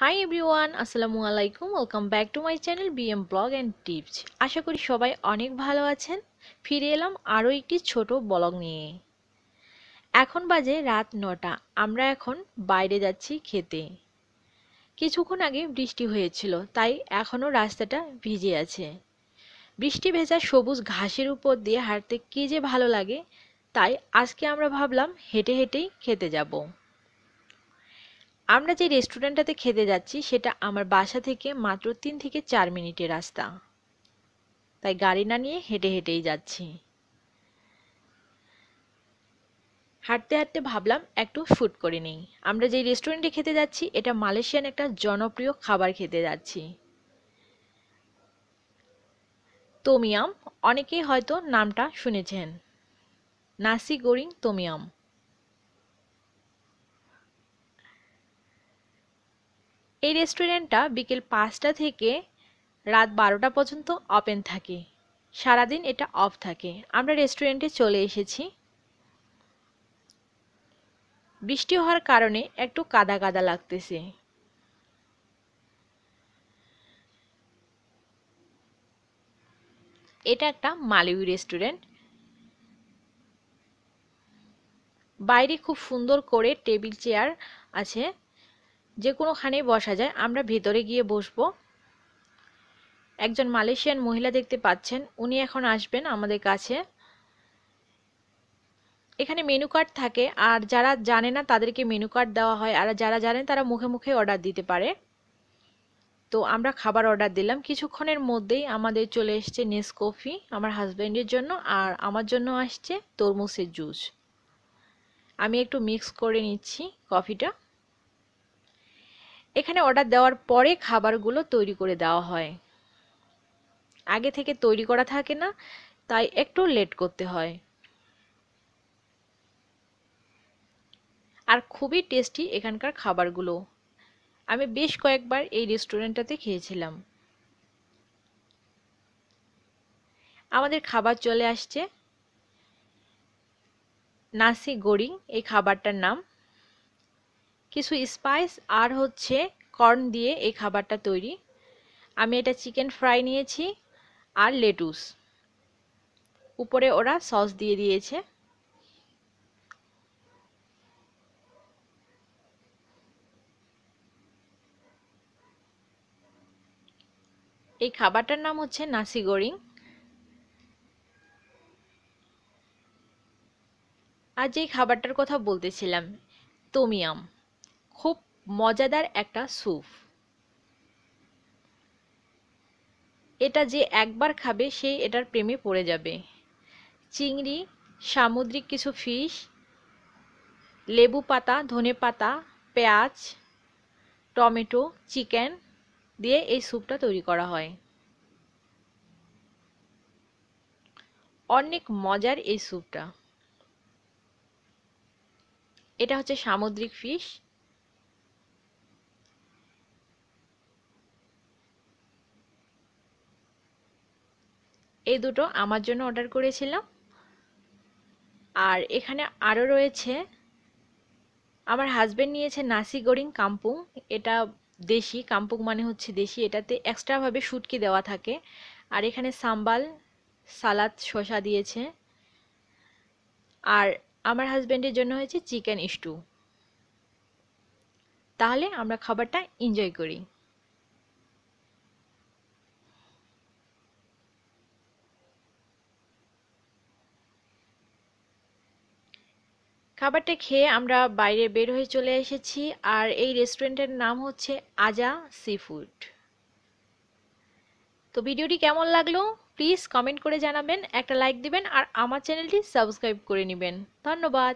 high everyone আসসালামু আলাইকুম welcome back to my channel BM blog and tips আশা করি সবাই অনেক ভালো আছেন ফিরে এলাম আরও একটি ছোট ব্লগ নিয়ে এখন বাজে রাত নটা আমরা এখন বাইরে যাচ্ছি খেতে কিছুক্ষণ আগে বৃষ্টি হয়েছিল তাই এখনও রাস্তাটা ভিজে আছে বৃষ্টি ভেজা সবুজ ঘাসের উপর দিয়ে হাঁটতে কী যে ভালো লাগে তাই আজকে আমরা ভাবলাম হেঁটে হেঁটেই খেতে যাবো আমরা যে রেস্টুরেন্টটাতে খেতে যাচ্ছি সেটা আমার বাসা থেকে মাত্র তিন থেকে চার মিনিটের রাস্তা তাই গাড়ি না নিয়ে হেঁটে হেঁটেই যাচ্ছি হাঁটতে হাঁটতে ভাবলাম একটু ফুড করে নিই আমরা যেই রেস্টুরেন্টে খেতে যাচ্ছি এটা মালয়েশিয়ান একটা জনপ্রিয় খাবার খেতে যাচ্ছি তোমিয়াম অনেকেই হয়তো নামটা শুনেছেন নাসি গোরিং তোমিয়াম এই রেস্টুরেন্টটা বিকেল পাঁচটা থেকে রাত বারোটা পর্যন্ত ওপেন থাকে সারাদিন এটা অফ থাকে আমরা রেস্টুরেন্টে চলে এসেছি বৃষ্টি হওয়ার কারণে একটু কাদা কাদা লাগতেছে এটা একটা মালিউ রেস্টুরেন্ট বাইরে খুব সুন্দর করে টেবিল চেয়ার আছে যে কোনোখানেই বসা যায় আমরা ভেতরে গিয়ে বসবো একজন মালয়েশিয়ান মহিলা দেখতে পাচ্ছেন উনি এখন আসবেন আমাদের কাছে এখানে মেনু কার্ড থাকে আর যারা জানে না তাদেরকে মেনু কার্ড দেওয়া হয় আর যারা জানেন তারা মুখে মুখে অর্ডার দিতে পারে তো আমরা খাবার অর্ডার দিলাম কিছুক্ষণের মধ্যেই আমাদের চলে এসছে নেস কফি আমার হাজব্যান্ডের জন্য আর আমার জন্য আসছে তরমুজের জুস আমি একটু মিক্স করে নিচ্ছি কফিটা এখানে অর্ডার দেওয়ার পরে খাবারগুলো তৈরি করে দেওয়া হয় আগে থেকে তৈরি করা থাকে না তাই একটু লেট করতে হয় আর খুবই টেস্টি এখানকার খাবারগুলো আমি বেশ কয়েকবার এই রেস্টুরেন্টটাতে খেয়েছিলাম আমাদের খাবার চলে আসছে নাসি গড়িং এই খাবারটার নাম কিছু স্পাইস আর হচ্ছে কর্ন দিয়ে এই খাবারটা তৈরি আমি এটা চিকেন ফ্রাই নিয়েছি আর লেটুস উপরে ওরা সস দিয়ে দিয়েছে এই খাবারটার নাম হচ্ছে নাসি গোরিং আর যে খাবারটার কথা বলতেছিলাম তোমিয়াম খুব মজাদার একটা স্যুপ এটা যে একবার খাবে সে এটার প্রেমে পড়ে যাবে চিংড়ি সামুদ্রিক কিছু ফিশ লেবু পাতা ধনে পাতা পেঁয়াজ টমেটো চিকেন দিয়ে এই স্যুপটা তৈরি করা হয় অনেক মজার এই স্যুপটা এটা হচ্ছে সামুদ্রিক ফিশ এই দুটো আমার জন্য অর্ডার করেছিলাম আর এখানে আরও রয়েছে আমার হাজব্যান্ড নিয়েছে নাসি গরিং কাম্পুং এটা দেশি কাম্পুং মানে হচ্ছে দেশি এটাতে এক্সট্রাভাবে শুটকি দেওয়া থাকে আর এখানে সাম্বাল সালাদ শসা দিয়েছে আর আমার হাজব্যান্ডের জন্য হয়েছে চিকেন স্টু তাহলে আমরা খাবারটা এনজয় করি খাবারটা খেয়ে আমরা বাইরে বের হয়ে চলে এসেছি আর এই রেস্টুরেন্টের নাম হচ্ছে আজা সি ফুড তো ভিডিওটি কেমন লাগলো প্লিজ কমেন্ট করে জানাবেন একটা লাইক দিবেন আর আমার চ্যানেলটি সাবস্ক্রাইব করে নেবেন ধন্যবাদ